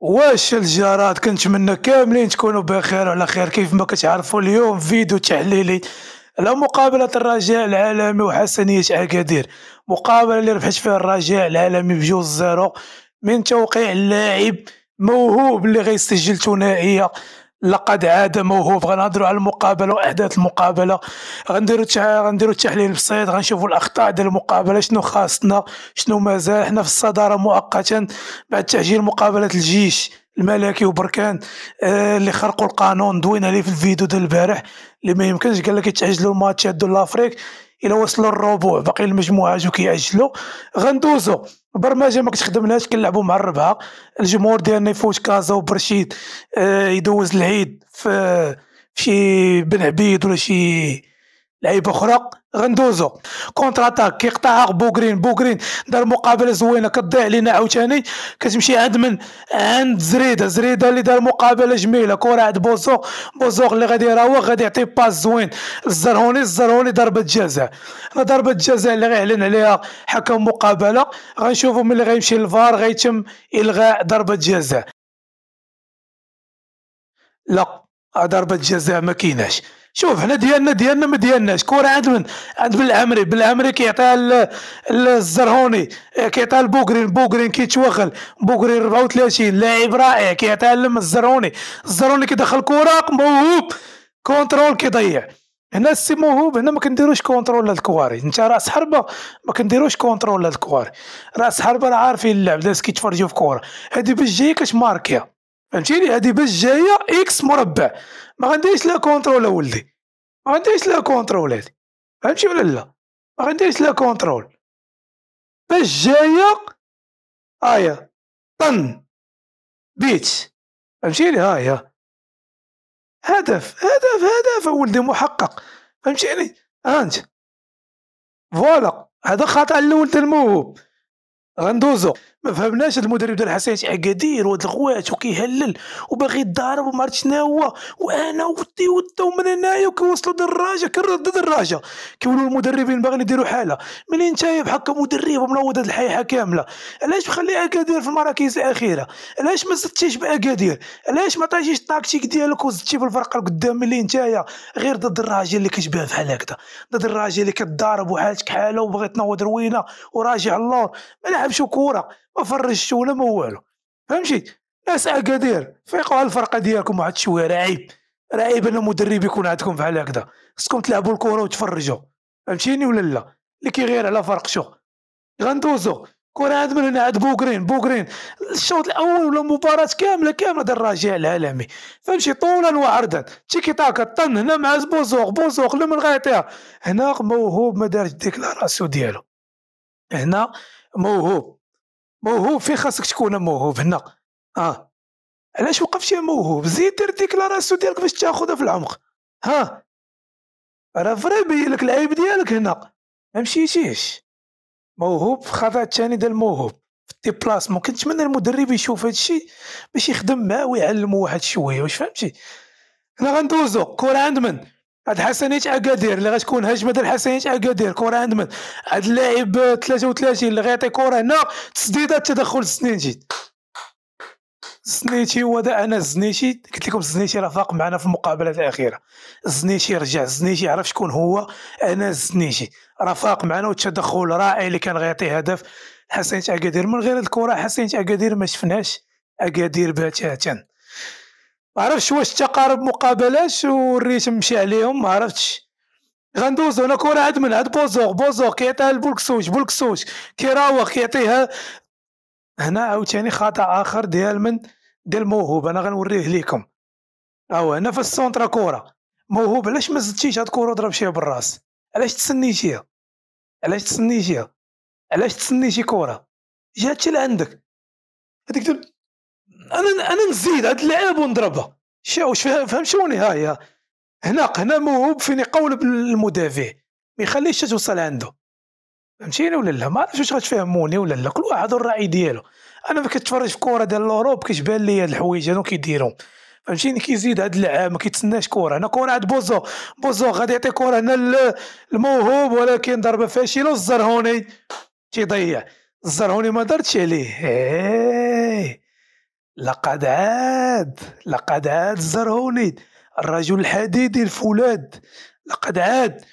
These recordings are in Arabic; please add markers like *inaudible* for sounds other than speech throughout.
واش الجارات كنتمنى كاملين تكونوا بخير وعلى خير كيف ما كتعرفوا اليوم فيديو تحليلي على مقابلة الرجاء العالمي وحسنية أكادير مقابلة اللي ربحت فيها الرجاء العالمي بجوز زيرو من توقيع اللاعب موهوب اللي غيسجل ثنائية لقد عاد موهوب غنهضروا على المقابله واحداث المقابله غنديروا غنديروا التحليل بسيط غنشوفوا الاخطاء ديال المقابله شنو خاصنا شنو مازال حنا في الصداره مؤقتا بعد تاجيل مقابله الجيش الملكي وبركان آه اللي خرقوا القانون دوينا عليه في الفيديو ديال البارح اللي ما يمكنش قال لك يتعجلوا الماتش هادو لافريك الى وصلوا الربع باقي المجموعه جو كيعجلوا غندوزو برمجه ما كتخدملهاش كنلعبوا مع الربعه الجمهور ديالنا يفوت كازا وبرشيد آه يدوز العيد في شي بن عبيد ولا شي لعيبه اخرى غندوزو كونتر اتاك كيقطعها بوغرين بوغرين دار مقابله زوينه كضيع لينا عاوتاني كتمشي عند من عند زريده زريده اللي دار مقابله جميله كره عند بوزوغ بوزوغ اللي غادي يراوغ غادي يعطي باس زوين الزرهوني الزرهوني ضربه جزاء ضربه جزاء اللي غيعلن عليها حكم مقابله غنشوفوا ملي غيمشي للفار غيتم الغاء ضربه جزاء لا ضربه جزاء ما كايناش شوف حنا ديالنا ديالنا ما ديالناش كره عند من عند بالعمري بالعمري كيعطيها الزرهوني كيعطيها البوكرين بوكرين كيتوخل بوكرين 34 لاعب رائع كيعطيها الزرهوني الزرهوني كيدخل كره موهوب كونترول كيضيع هنا السي موهوب هنا ما كنديروش كونترول للكواري انت راس حربه ما كنديروش كونترول للكواري راس حربه راه عارفين اللعب داز كيتفرجوا في كوره هادي باش جايه كتماركيها فهمتيني هذه باش جايه اكس مربع ما غنديرش لها كونترول اولدي ما غنديرش لها كونترول هذه فهمتي ولا لا ما غنديرش لها كونترول باش جايه هايا طن بيت فهمتيني هايا هدف هدف هدف ولدي محقق فهمتيني انت فوالا هذا خطا الاول الموهوب غندوزو ما فهمناش المدرب ديال الحساسي اكادير وهاد الخوات وكيهلل وباغي يضارب وما عرفت شنو هو وانا ودي ودا ومن هنايا وكيوصلوا دراجه كنرد دراجه كيقولوا المدربين باغيين يديروا حاله ملي انت بحال كمدرب ومنوض هاد الحيحه كامله علاش مخلي اكادير في المراكز الاخيره علاش ما زدتيش باكادير علاش ما عطيتيش التاكتيك ديالك وزدتي في الفرقه القدام ملي نتايا غير ضد الراجل اللي كتبان بحال هكذا ضد الراجل اللي كتضارب وحالتك حاله وبغيت تنوض روينه وراجع اللور ما لعبش كوره وفرج ولا ما والو فهمتي ناس اكادير فيقوا الفرقه ديالكم واحد شويه رعيب رعيب ان المدرب يكون عندكم بحال هكذا خصكم تلعبوا الكره وتفرجوا فهمتيني ولا لا اللي كيغير على فرق شو غندوزو كره عاد من هنا عاد بوكرين بوكرين الشوط الاول ولا مباراه كامله كامله دار الرجاء العالمي فهمتي طولا وعرضا تيكي تاكا طن هنا مع بوزوق بوزوق لما غيطيها هنا موهوب ما دارش الديكلاراسيون ديالو هنا موهوب موهوب في خاصك تكون موهوب هنا اه علاش وقفتي موهوب زيد دير ديكلاراسيون ديالك باش تاخذها في العمق ها راه فري بين لك العيب ديالك هنا ما مشيتيش موهوب في الثاني ديال الموهوب في كنتش كنتمنى المدرب يشوف هادشي باش يخدم معاه ويعلمو واحد شويه واش فهمتي هنا غندوزو كره عند من هاد حسنيت اكادير اللي غتكون هجمه ديال حسنيت اكادير كره من هاد اللاعب 33 اللي غيعطي كره هنا تسديده تدخل السنينجي زنيتي هو دا انا زنيتي قلت لكم زنيتي راه فاق معنا في المقابلات الاخيره زنيتي رجع زنيتي عرف شكون هو انا زنيتي راه فاق معنا والتدخل رائع اللي كان غيعطي هدف حسنيت اكادير من غير الكره حسنيت اكادير ما شفناش اكادير بتاتا عرفتش واش تقارب مقابلات وريت مشي عليهم ما عرفتش غندوزو هنا كره عاد من عاد بوزوغ بوزوغ كيعطيها لبولكسوش بولكسوش كيراوغ كيعطيها هنا عاوتاني خطا اخر ديال من ديال موهوب انا غنوريه ليكم او هنا في السونترا كره موهوب علاش ما زدتيش هاد الكره وضربتيها بالراس علاش تسنيتيها علاش تسنيتيها علاش تسنيتي كره جات لعندك هذيك انا انا نزيد هاد اللعاب ونضربها واش فهم شوني هاي هنا هنا موهوب فين يقولب المدافع ما يخليش توصل عنده فهمتيني ولا لا ما عرفتش واش غتفهموني ولا لا كل واحد الراعي ديالو انا ما كنتفرج في كره ديال الاوروب كيبان لي هاد الحوايج هادو كيديرهم فهمتيني كيزيد هاد اللعاب ما كيتسناش كره هنا كره عند بوزو بوزو غادي يعطي كره هنا الموهوب ولكن ضربه فاشله الزرهوني تيضيع الزرهوني ما درتش عليه إيه. لقد عاد لقد عاد الزرهوني الرجل الحديدي الفولاد لقد عاد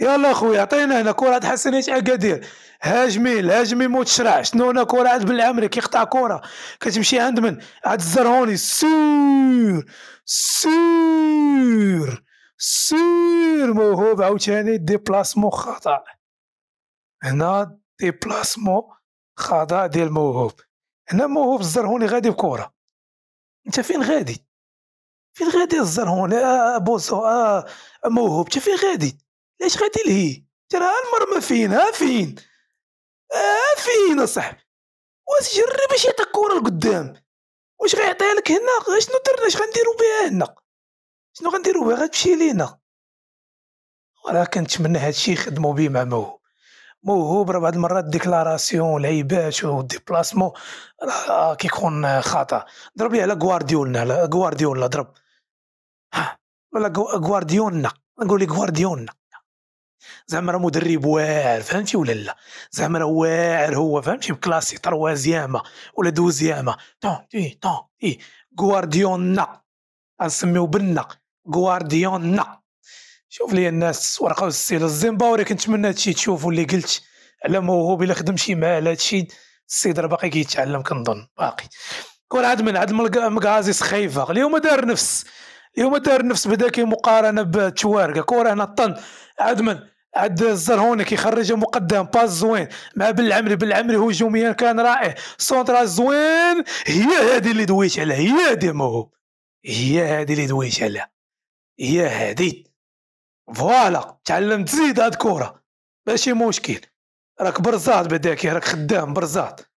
يلا خويا عطينا هنا كرة ايش اكادير هاجمي الهاجمي متشرع شنو هنا كرة عاد بالعمري كيقطع كرة كتمشي عند من عاد الزرهوني سير سير سير موهوب عاوتاني ديبلاسمون خطأ هنا ديبلاسمون خطأ ديال موهوب انما هو في الزرهوني غادي بكره انت فين غادي فين غادي الزرهوني آه, آه، بوسو آه،, آه موهوب انت فين غادي ليش غادي لهي ترى المرمى فين ها فين ها آه، فين اصاحبي واش جرب باش يعطيك كره لقدام واش غيعطيها لك هنا شنو درنا اش غنديرو بها هنا شنو غنديرو بها غتمشي لينا ولكن نتمنى هادشي يخدمو بيه مع موهوب موهوب راه بعض المرات ديكلاراسيون والهيبات والديبلاسمون راه كيكون خطا ضرب لي على غوارديولنا على غوارديولا ضرب ولا غوارديولنا نقول لك غوارديولنا زعما راه مدرب واعر فهمتي ولا لا زعما راه واعر هو فهمتي بكلاسي تروازيامه ولا دوزيامه طون تي طون اي غوارديولنا نسميو بالنا غوارديولنا شوف لي الناس ورقه والسيله الزيمباوري كنتمنى هادشي تشوفوا اللي قلت على موهوب الا خدم شي مع هادشي السيد راه باقي كيتعلم كنظن باقي كون عاد من عاد مكازي سخيفه اليوم دار نفس اليوم دار نفس بدا مقارنة بتوارك كورة هنا طن عاد من عاد الزرهوني كيخرج مقدم باس زوين مع بالعمري بالعمري هجوميا كان رائع سونترا زوين هي هذه اللي دويت عليها هي هذه موهوب هي هذه اللي دويت عليها هي هذه فوالا تعلم تزيد هاد كوره ماشي مشكل راك برزاط بداك راك خدام برزاط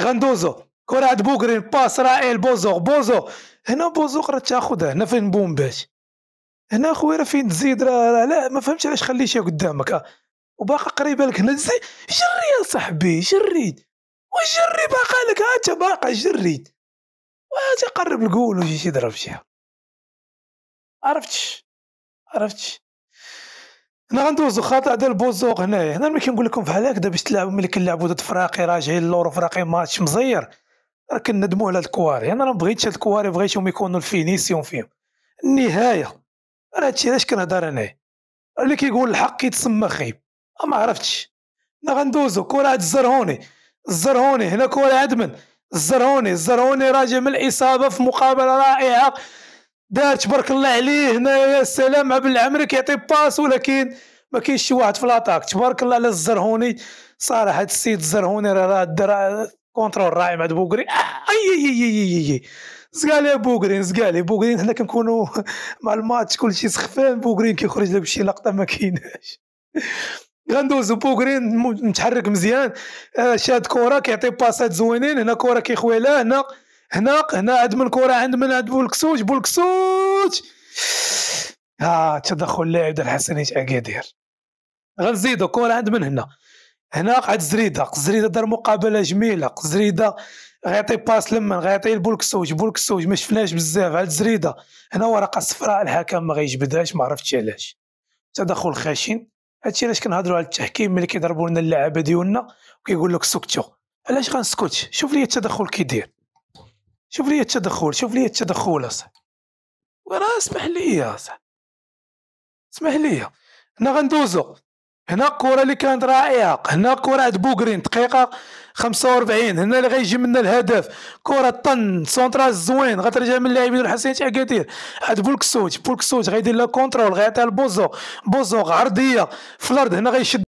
غندوزو كرة عند بوكرين باس رائل بوزوغ بوزوغ هنا بوزوغ راه تاخذها هنا فين بومباش هنا خويا راه فين تزيد راه لا ما فهمتش علاش خليتها قدامك آه. وباقا قريبه لك هنا تزيد جري يا صاحبي جري وجري باقا لك ها انت باقا جري قرب الجول وجي تضرب شي عرفتش عرفتش انا غندوزو خطا ديال بوزوق هنايا هنا ملي كنقول لكم بحال هكذا باش تلعبوا ملي كنلعبوا ضد فراقي راجعين للور فراقي ماتش مزير راه كندموا على الكواري انا ما بغيتش هاد الكواري بغيتهم يكونوا الفينيسيون فيهم النهايه راه هادشي علاش كنهضر انايا اللي كيقول الحق يتسمى خيب أه، ما عرفتش انا غندوزو كره عند الزرهوني الزرهوني هنا كره عند من الزرهوني الزرهوني راجع من الاصابه في مقابله رائعه دار تبارك الله عليه هنايا سلام مع العمر كيعطي باس ولكن ما كاينش شي واحد في لاطاك تبارك الله على الزرهوني صراحه السيد الزرهوني راه درا كونترول راعي مع بوغري آه، اي اي اي اي اي زقالي بوكرين زقالي بوكرين حنا كنكونوا *laughs* مع الماتش كلشي سخفان بوكرين كيخرج لك بشي لقطه ما كايناش غندوز بوكرين متحرك مزيان آه، شاد كره كيعطي باسات زوينين هنا كره كيخويلها هنا هنا هنا عند من كره عند من عند بولكسوت بولكسوت ها آه تدخل اللاعب ديال الحسني اكادير غنزيدو كره عند من هنا هنا قعد زريده زريده دار مقابله جميله زريده غيعطي باس لمن غيعطي لبولكسوج بولكسوج ما شفناش بزاف على زريده هنا ورقه صفراء الحكم ما غيجبدهاش ما عرفتش علاش تدخل خشن هادشي علاش كنهضروا على التحكيم ملي كيضربوا لنا اللعابه ديالنا وكيقول لك سكتوا علاش غنسكت شوف لي التدخل كيدير شوف لي التدخل شوف لي التدخل اصاحبي وراه اسمح لي اصاحبي اسمح لي هنا غندوزو هنا الكره اللي كانت رائعه هنا كره عند بوغرين دقيقه 45 هنا اللي غيجي منا الهدف كره طن سونترا زوين غترجع من اللاعبين الحسين تاع كثير عند بولكسوت بولكسوت غيدير لها كونترول غيعطيها لبوزو بوزو عرضيه في الارض هنا غيشد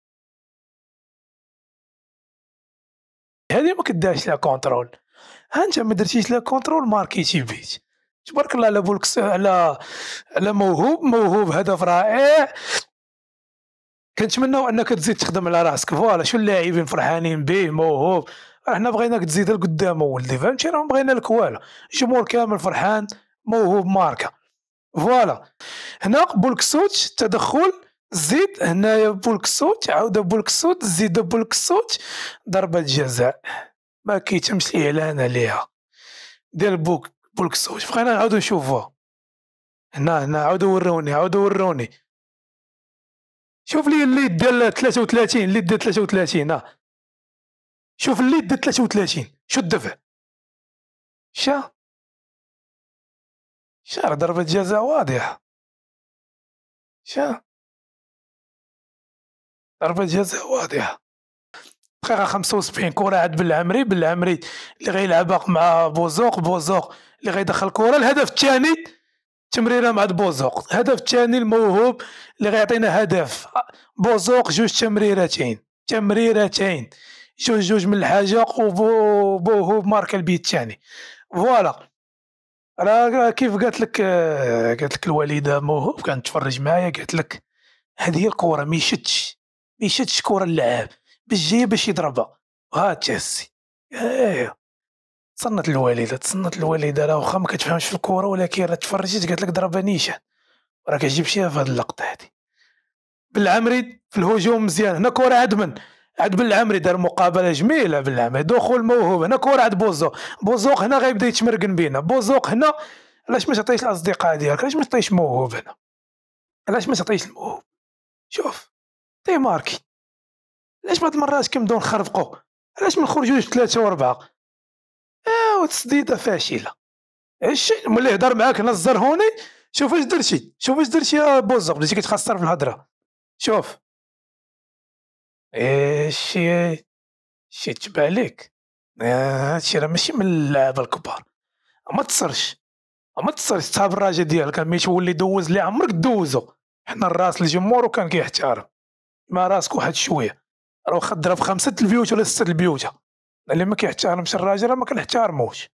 هذه ما كداش لا كونترول ها انت ما درتيش لا كونترول ماركيتي بيت تبارك الله على بولكس على على موهوب موهوب هدف رائع كنتمناو انك تزيد تخدم على راسك فوالا شو اللاعبين فرحانين به موهوب احنا بغيناك تزيد لقدام ولدي فهمتي راه بغينا لك والو الجمهور كامل فرحان موهوب ماركه فوالا هنا بولكسوت تدخل زيد هنايا بولكسوت عاود بولكسوت زيد بولكسوت ضربه جزاء ما كيتمش الاعلان عليها ديال بوك بولك الصوت بقينا نعاودو نشوفوها هنا هنا عاودو وروني عاودو وروني شوف لي اللي ديال 33 اللي ديال 33 ها شوف اللي ديال 33 شو الدفع شا شا ضربة جزاء واضحة شا ضربة جزاء واضحة دقيقه 75 كره عاد بالعمري بالعمري اللي غيلعبها مع بوزوق بوزوق اللي غيدخل كره الهدف الثاني تمريره مع بوزوق الهدف الثاني الموهوب اللي غيعطينا هدف بوزوق جوج تمريرتين تمريرتين جوج جوج من الحاجه وبوهوب مارك البيت الثاني فوالا راه كيف قالت لك قالت لك الوالده موهوب كانت تفرج معايا قالت لك هذه هي الكره ما يشدش ما يشدش كره اللعاب باش جاي باش يضربها ها تشيلسي ايه تصنت الوالده تصنت الوالده راه واخا ما كتفهمش في الكورة ولكن راه تفرجت قالت لك ضربه نيشان راه كتجيب شي في هاد اللقطه هادي بالعمري في الهجوم مزيان هنا كورة عاد من عاد بالعمري دار مقابله جميله بالعمري دخول موهوب هنا كورة عاد بوزوق بوزوق هنا غيبدا يتمرقن بينا بوزوق هنا علاش ما تعطيش الاصدقاء ديالك علاش ما تعطيش موهوب هنا علاش ما تعطيش الموهوب شوف تي ماركي علاش بعض المرات كنبداو نخرفقوا علاش ما نخرجوش ثلاثه واربعه ايوا آه، تسديده فاشله الشيء ملي يهضر معاك نزر هوني شوف اش درتي شوف اش درتي يا بوزق بديتي كتخسر في الهضره شوف ايش شي شي تبع آه، هادشي راه ماشي من اللعابه الكبار ما تصرش ما تصرش تاب الراجل ديالك ملي تولي دوز لي عمرك دوزو حنا الراس الجمهور وكان كيحترم ما راسك واحد شويه راه واخا في خمسه البيوت ولا سته البيوت اللي ما كيحتارمش الراجل ما كنحتارموش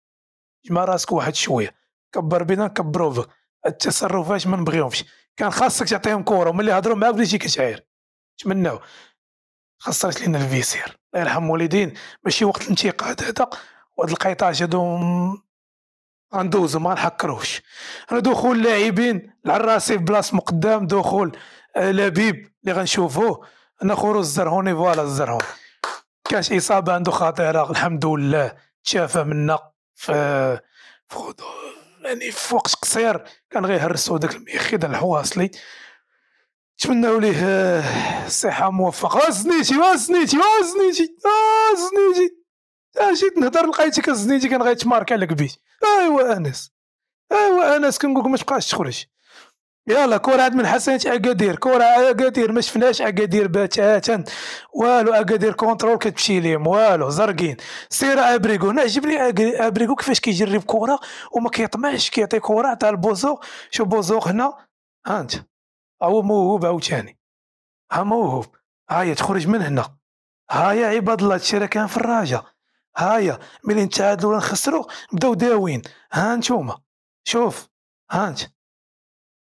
جمع راسك واحد شويه كبر بينا نكبرو فيك التصرفات ما نبغيهمش كان خاصك تعطيهم كورة وملي يهضروا معاك بديتي كتعاير تمناو خسرت لينا الفيسير الله يرحم والدين ماشي وقت الانتقاد هذا وهاد القيطاج هادو غندوزو ما نحكروش راه دخول لاعبين العراسي في بلاص مقدام دخول آه، لبيب اللي غنشوفوه نخور الزرهوني فوالا الزرهون كاش اصابه عنده خطيره الحمد لله تشافى منا في يعني في وقت قصير كان يهرسو داك الميخي ديال الحواصلي نتمناو ليه الصحة موفقة زنيتي زنيتي زنيتي زنيتي جيت نهضر لقيتك زنيتي كان غيتماركا لك بيت ايوا انس ايوا انس كنقولك ما تبقاش تخرج يلا كورة عاد من حسنت اكادير كرة اكادير ما شفناش اكادير بتاتا والو اكادير كونترول كتمشي ليهم والو زرقين سير ابريكو انا عجبني ابريكو كيفاش كيجرب كورة وما كيطمعش كيعطي كورة تاع البوزوق شوف بوزوق هنا هانت انت هو موهوب عاوتاني ها موهوب هايا تخرج من هنا هايا عباد الله هادشي راه كان في الراجا هايا ملي نتعادلو ولا نخسرو بداو داوين هانتوما شوف هانت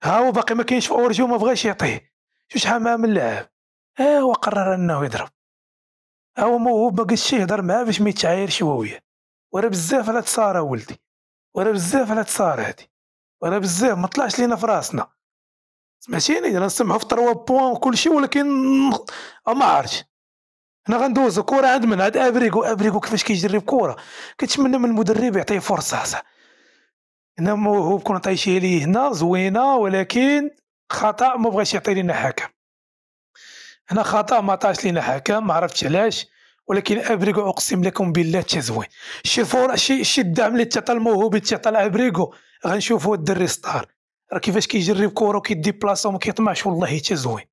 ها هو باقي ما كاينش في اورجي وما بغاش يعطيه شو شحال معاه من لاعب ها هو قرر انه يضرب ها هو ما قدش يهضر معاه باش ما يتعايرش هو وياه ورا بزاف على تصارى ولدي ورا بزاف على تصارى هادي ورا بزاف ما طلعش لينا في راسنا سمعتيني راه نسمعوا في تروا بوان وكلشي ولكن أه ما عرفتش حنا غندوز كورة عند من عند ابريكو ابريكو كيفاش كيجري بكره كنتمنى من المدرب يعطيه فرصه صح هنا موهوب كون طيشي ليه هنا زوينه ولكن خطا ما بغاش يعطي لنا حكم هنا خطا ما عطاش لنا حكم ما عرفتش علاش ولكن ابريغو اقسم لكم بالله تا زوين فور شي, شي الدعم اللي تعطى الموهوب اللي تعطى لابريغو غنشوفوا الدري ستار راه كيفاش كيجرب كوره وكيديبلاصا وما كيطمعش والله زوين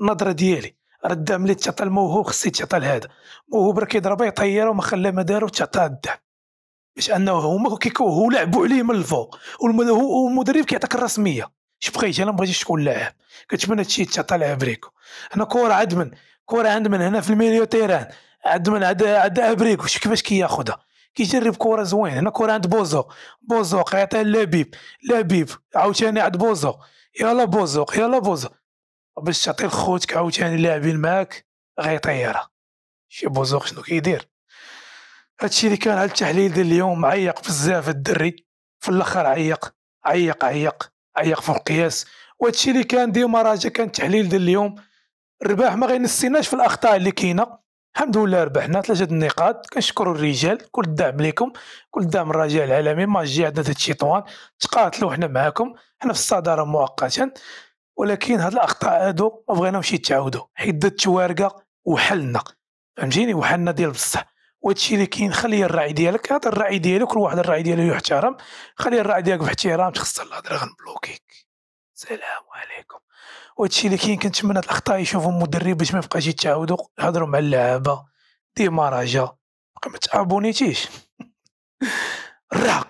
النظره ديالي راه الدعم اللي تعطى الموهوب خصو يتعطى لهذا موهوب راه كيضربها يطير وما خلى ما دارو تعطى الدعم باش انه هما كيكو هو لعبوا عليه من الفوق والمدرب كيعطيك الرسميه بغيت انا بغيتش شكون لاعب كتمنى هادشي لاعب ريكو انا كره عاد من كره عند من هنا في الميليو تيران عند من عند عند ابريكو شوف كيفاش كياخذها كيجرب كره زوين هنا كره عند بوزو بوزو قيعطيها لبيب لبيب عاوتاني عند بوزو يلا بوزو يلا بوزو باش تعطي لخوتك عاوتاني لاعبين معاك غيطيرها شي بوزو شنو كيدير هادشي اللي كان على التحليل ديال اليوم عيق بزاف الدري في الاخر عيق عيق عيق عيق في القياس وهادشي اللي كان ديما راجع كان التحليل ديال اليوم الرباح ما غينسيناش في الاخطاء اللي كاينه الحمد لله ربحنا ثلاثه النقاط كنشكروا الرجال كل الدعم لكم كل الدعم الرجاء العالمي ما جي عندنا الشيطان تقاتلوا حنا معاكم حنا في الصداره مؤقتا ولكن هاد الاخطاء هادو ما بغيناهمش يتعاودوا حيت التوارقه وحلنا فهمتيني وحلنا ديال بصح وهادشي اللي كاين خلي الراعي ديالك هذا الراعي ديالك كل واحد الراعي ديالو يحترم خلي الراعي ديالك باحترام تخص الهضره غنبلوكيك السلام عليكم وهادشي اللي كاين كنتمنى هاد الاخطاء يشوفو المدرب باش ما يبقاش يتعاودو يهضروا مع اللعابه ديما رجا ما تابونيتيش *laughs* الرهق